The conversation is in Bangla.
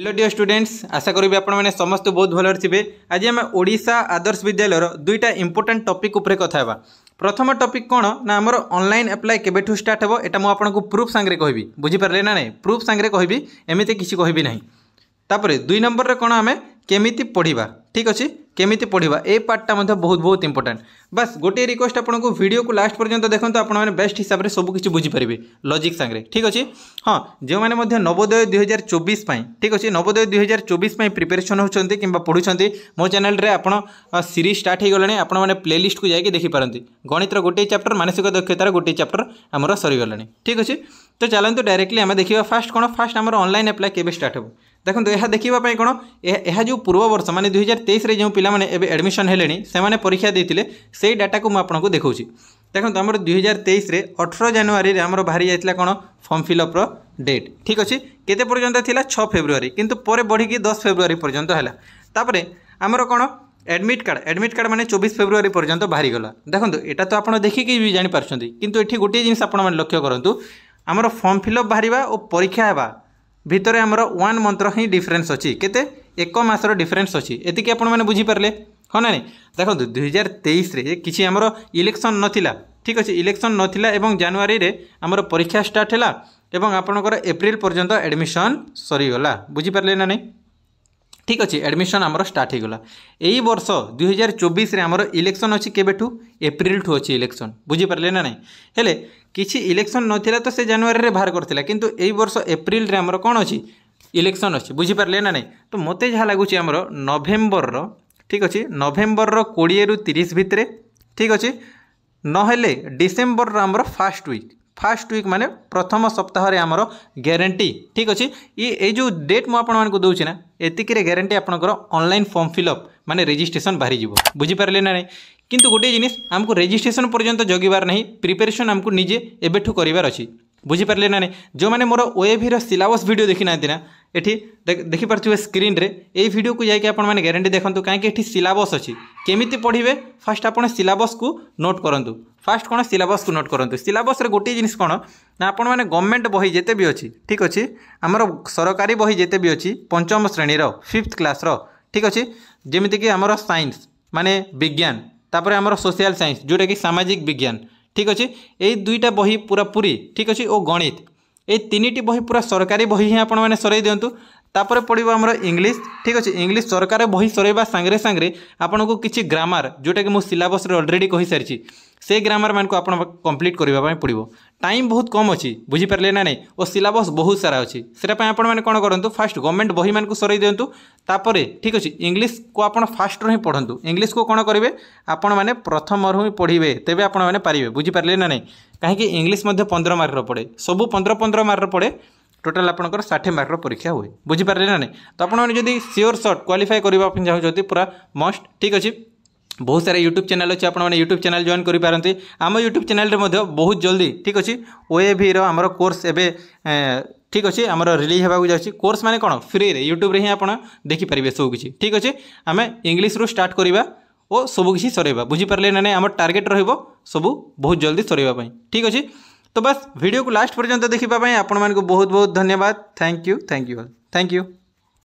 হ্যালো ডিও স্টুডেন্টস আশা করবি আপনার সমস্ত বহুত ভালো থাকবে আজ আমি ওড়শা আদর্শ বিদ্যালয়ের দুইটা ইম্পর্টাট টপিক উপরে কথা হওয়া প্রথম টপিক কোণ না আমার অনলাইন আপ্লাই কেবেঠু স্টার্ট হব এটা মু আপনার প্রুফ সাংরে কহবি বুঝিপারে না নাই প্রুফ সাংরে কহবি এমিতি কিছু কহবি না তাপরে দুই নম্বরের কোণ আমি কেমিতি পড়া ঠিক আছে কেমিতি পড়া এই পার্টটা মধ্যে বহুত বহুত ইম্পর্টাট বাস গোটিয়ে রিকোয়েস্ট আপনার ভিডিও লাস্ট পর্যন্ত দেখুন আপনার বেস্ট হিসাবে সবুকিছি বুঝিপারে লজিক সাংরে ঠিক আছে হ্যাঁ যে নবোদয় দুই হাজার চবিশ ঠিক আছে নবোদয় দুই হাজার চবিশ প্রিপারেসন হচ্ছেন কিংবা পড়ুছেন মো চ্যানেলে আপনার সিরিজ স্টার্ট হয়ে গলে আপনার মানে প্লে লিস্টক যাই দেখিপার গণিতর গোটিয়ে চ্যাপ্টর মানসিক দক্ষতার গোটিয়ে চ্যাপ্টর আমার সরিগলে ঠিক আছে তো চালু ডাইরেক্টলি আমি দেখা ফার্স্ট কোণ ফার্স্ট আমার অনলাইন আপ্লাই কেবে স্টার্ট হব দেখুন দেখা দেখা কোণ যা পূর্ববর্ষ মানে দুই হাজার তেইশে যে পিলা এবে আডমিশন হলে সে পরীক্ষা দিয়ে সেই ଡାଟାକୁ ମୁଁ ଆପଣଙ୍କୁ ଦେଖାଉଛି ଦେଖନ୍ତୁ ଆମର ଦୁଇ ହଜାର ତେଇଶରେ ଅଠର ଜାନୁଆରୀରେ ଆମର ବାହାରି ଯାଇଥିଲା କ'ଣ ଫର୍ମ ଫିଲ୍ଅପ୍ର ଡେଟ୍ ଠିକ୍ ଅଛି କେତେ ପର୍ଯ୍ୟନ୍ତ ଥିଲା ଛଅ ଫେବୃଆରୀ କିନ୍ତୁ ପରେ ବଢ଼ିକି ଦଶ ଫେବୃଆରୀ ପର୍ଯ୍ୟନ୍ତ ହେଲା ତାପରେ ଆମର କ'ଣ অ্যাডমিট কার্ড অ্যাডমিট কার্ড মানে চব্বিশ ফেব্রুয়ারি পর্যন্ত বাহি গলা দেখুন এটা তো আপনার দেখিকি বি জাঁপারছেন কিন্তু এটি গোটিয়ে জিনিস আপনার লক্ষ্য করতু আমার ফর্ম ফিল অপ বাহারা ও পরীক্ষা হওয়া ভিতরে আমার ওয়ান মন্থর হি ডিফরেন্স অছি কেতে এক মাসর ডিফরেন্স অছি এতিকি আপনার বুঝিপারে ହଁ ନା ନାଇଁ ଦେଖନ୍ତୁ ଦୁଇହଜାର ତେଇଶରେ କିଛି ଆମର ଇଲେକ୍ସନ୍ ନଥିଲା ঠিক আছে ইলেকশন নথিলা এবং জানুয়ারিরে আমার পরীক্ষা স্টার্ট হল এবং আপনার এপ্রিল পর্যন্ত এডমিশন সরিগলা বুঝিপারে না নাই ঠিক আছে এডমিশন আমার স্টার্ট হয়ে গলা এই বর্ষ দুই হাজার চব্বিশে আমার ইলেকশন অছি কেবেঠু এপ্রিল ঠু অছি ইলেকশন বুঝিপারে না নাই হলে কিছু ইলেকশন নথিলা তো সে জানুয়ারিরে বাহার করছিলা কিন্তু এই বর্ষ এপ্রিলরে আমার কোণ অছি ইলেকশন অছি বুঝিপারে না নাই তো মতো যা লাগুচি আমার নভেম্বরর ঠিক আছে নভেম্বরর কোড়িয়ে রু তিরিশ ভিতরে ঠিক আছে নহলে ডিসেম্বরর আমার ফার্স্ট উইক ফার্স্ট উইক মানে প্রথম সপ্তাহের আমার গ্যারেটি ঠিক আছে ই এই যে ডেট মু আপনার দেছি না এতিকিরে গ্যারেটি আপনার অনলাইন ফর্ম ফিল অপ মানে রেজিষ্ট্রেসন বাহি যাব বুঝিপারে না কিন্তু গোটে জিনিস আমি রেজিষ্ট্রেসন পর্যন্ত জগিবার না প্রিপারেসন আমি নিজে এবেঠু করবার অ ବୁଝିପାରିଲେ ନା ନାହିଁ ଯେଉଁମାନେ ମୋର ଓଏଭିର ସିଲାବସ୍ ଭିଡ଼ିଓ ଦେଖିନାହାନ୍ତି ନା ଏଠି ଦେଖିପାରୁଥିବେ ସ୍କ୍ରିନ୍ରେ ଏଇ ଭିଡ଼ିଓକୁ ଯାଇକି ଆପଣମାନେ ଗ୍ୟାରେଣ୍ଟି ଦେଖନ୍ତୁ କାହିଁକି ଏଠି ସିଲାବସ୍ ଅଛି କେମିତି ପଢ଼ିବେ ଫାର୍ଷ୍ଟ ଆପଣ ସିଲାବସ୍କୁ ନୋଟ୍ କରନ୍ତୁ ଫାର୍ଷ୍ଟ କ'ଣ ସିଲାବସ୍କୁ ନୋଟ୍ କରନ୍ତୁ ସିଲାବସ୍ରେ ଗୋଟିଏ ଜିନିଷ କ'ଣ ନା ଆପଣମାନେ ଗଭର୍ଣ୍ଣମେଣ୍ଟ ବହି ଯେତେ ବି ଅଛି ଠିକ୍ ଅଛି ଆମର ସରକାରୀ ବହି ଯେତେ ବି ଅଛି ପଞ୍ଚମ ଶ୍ରେଣୀର ଫିଫ୍ଥ କ୍ଲାସ୍ର ଠିକ୍ ଅଛି ଯେମିତିକି ଆମର ସାଇନ୍ସ ମାନେ ବିଜ୍ଞାନ ତାପରେ ଆମର ସୋସିଆଲ ସାଇନ୍ସ ଯେଉଁଟାକି ସାମାଜିକ ବିଜ୍ଞାନ ঠিক আছে এই দুইটা বহি পুরাপুরি ঠিক আছে ও গণিত এই তিনটি বহি পুরা সরকারি বহি ହିଁ ଆପଣମାନେ ସରାଇ ଦିଅନ୍ତୁ তাপরে পড়ব আমার ইংলিশ ঠিক আছে ইংলিশ সরকার বহি সরাইবা সাংরে সাংরে আপনার কিছু গ্রামার যেটা কি মু সিলাবসরে অলরেডি কহিসারি সেই গ্রামার মানুষ আপনার কমপ্লিট করা পড়ব টাইম বহুত কম অছি বুঝিপারে না নাই ও সিলাবস বহুত সারা অছি সেটা আপনার মানে কোণ করতু ফার্স্ট গভর্নমেন্ট বহি মানুষ সরাই দিও তাপরে ঠিক আছে ইংলিশ কু আপনার ফার্স্টর হি পড়ু ইংলিশ কু কোণ করবে আপনার মানে প্রথমর হি পড়বে তেবে আপনার পারবে বুঝিপারে না নাই কাহি ইংলিশ মধ্যে পনেরো মার্কর পড়ে সবু পনেরো পনেরো মার্কর পড়ে ଟୋଟାଲ ଆପଣଙ୍କର ଷାଠିଏ ମାର୍କର ପରୀକ୍ଷା ହୁଏ ବୁଝିପାରିଲେ ନା ନାହିଁ ତ ଆପଣମାନେ ଯଦି ସିଓର ସର୍ଟ କ୍ୱାଲିଫାଏ କରିବା ପାଇଁ ଚାହୁଁଛନ୍ତି ପୁରା ମଷ୍ଟ ଠିକ୍ ଅଛି ବହୁତ ସାରା ୟୁଟ୍ୟୁବ୍ ଚ୍ୟାନେଲ୍ ଅଛି ଆପଣମାନେ ୟୁଟ୍ୟୁବ୍ ଚ୍ୟାନେଲ୍ ଜଏନ୍ କରିପାରନ୍ତି ଆମ ୟୁଟ୍ୟୁବ୍ ଚ୍ୟାନେଲ୍ରେ ମଧ୍ୟ ବହୁତ ଜଲ୍ଦି ଠିକ୍ ଅଛି ଓଏଭିର ଆମର କୋର୍ସ ଏବେ ঠিক আছে আমার রিলিজ হওয়া যাচ্ছে কোর্স মানে কোণ ফ্রিরে ইউট্যুব্রে হি আপনার দেখিপারে সবুকিছি ঠিক আছে আমি ইংলিশ রু স্টার্ট করা ও সবুকিছি সরাইবা বুঝিপারে না আমার টার্গেট রহব সবু বহু জলদি সরাইবা ঠিক আছে तो बस भिडियो को लास्ट पर्यटन देखापी देखा बहुत बहुत धन्यवाद thank you thank you thank you